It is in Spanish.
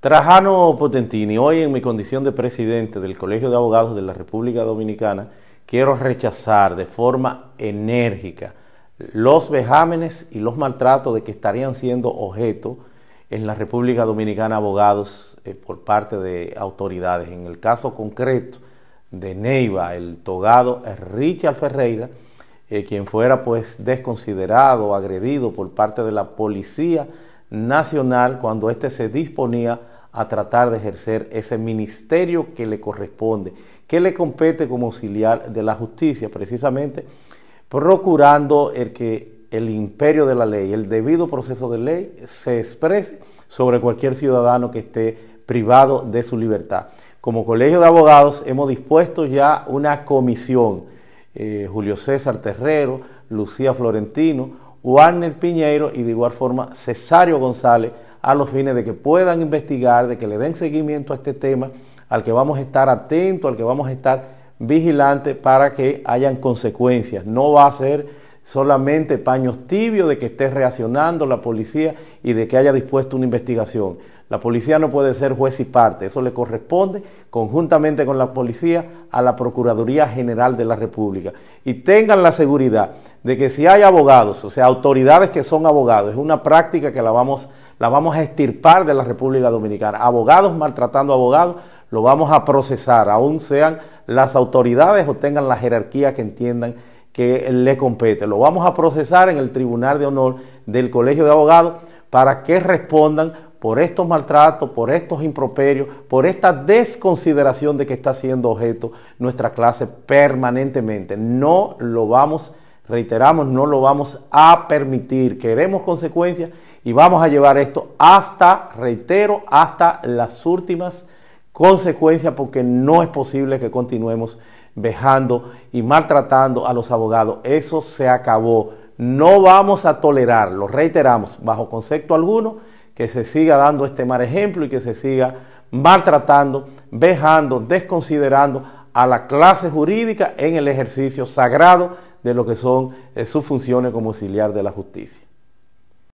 Trajano Potentini, hoy en mi condición de presidente del Colegio de Abogados de la República Dominicana, quiero rechazar de forma enérgica los vejámenes y los maltratos de que estarían siendo objeto en la República Dominicana abogados eh, por parte de autoridades. En el caso concreto de Neiva, el togado Richard Ferreira, eh, quien fuera pues desconsiderado, agredido por parte de la Policía Nacional cuando éste se disponía a tratar de ejercer ese ministerio que le corresponde, que le compete como auxiliar de la justicia, precisamente procurando el que el imperio de la ley, el debido proceso de ley, se exprese sobre cualquier ciudadano que esté privado de su libertad. Como Colegio de Abogados hemos dispuesto ya una comisión, eh, Julio César Terrero, Lucía Florentino, Warner Piñeiro y de igual forma Cesario González a los fines de que puedan investigar, de que le den seguimiento a este tema, al que vamos a estar atentos, al que vamos a estar vigilantes para que hayan consecuencias. No va a ser solamente paños tibios de que esté reaccionando la policía y de que haya dispuesto una investigación. La policía no puede ser juez y parte, eso le corresponde conjuntamente con la policía a la Procuraduría General de la República. Y tengan la seguridad de que si hay abogados, o sea, autoridades que son abogados, es una práctica que la vamos, la vamos a estirpar de la República Dominicana. Abogados maltratando abogados, lo vamos a procesar, aún sean las autoridades o tengan la jerarquía que entiendan que le compete. Lo vamos a procesar en el Tribunal de Honor del Colegio de Abogados para que respondan por estos maltratos, por estos improperios, por esta desconsideración de que está siendo objeto nuestra clase permanentemente. No lo vamos, reiteramos, no lo vamos a permitir. Queremos consecuencias y vamos a llevar esto hasta, reitero, hasta las últimas consecuencia porque no es posible que continuemos vejando y maltratando a los abogados. Eso se acabó. No vamos a tolerar, lo reiteramos, bajo concepto alguno, que se siga dando este mal ejemplo y que se siga maltratando, vejando, desconsiderando a la clase jurídica en el ejercicio sagrado de lo que son eh, sus funciones como auxiliar de la justicia.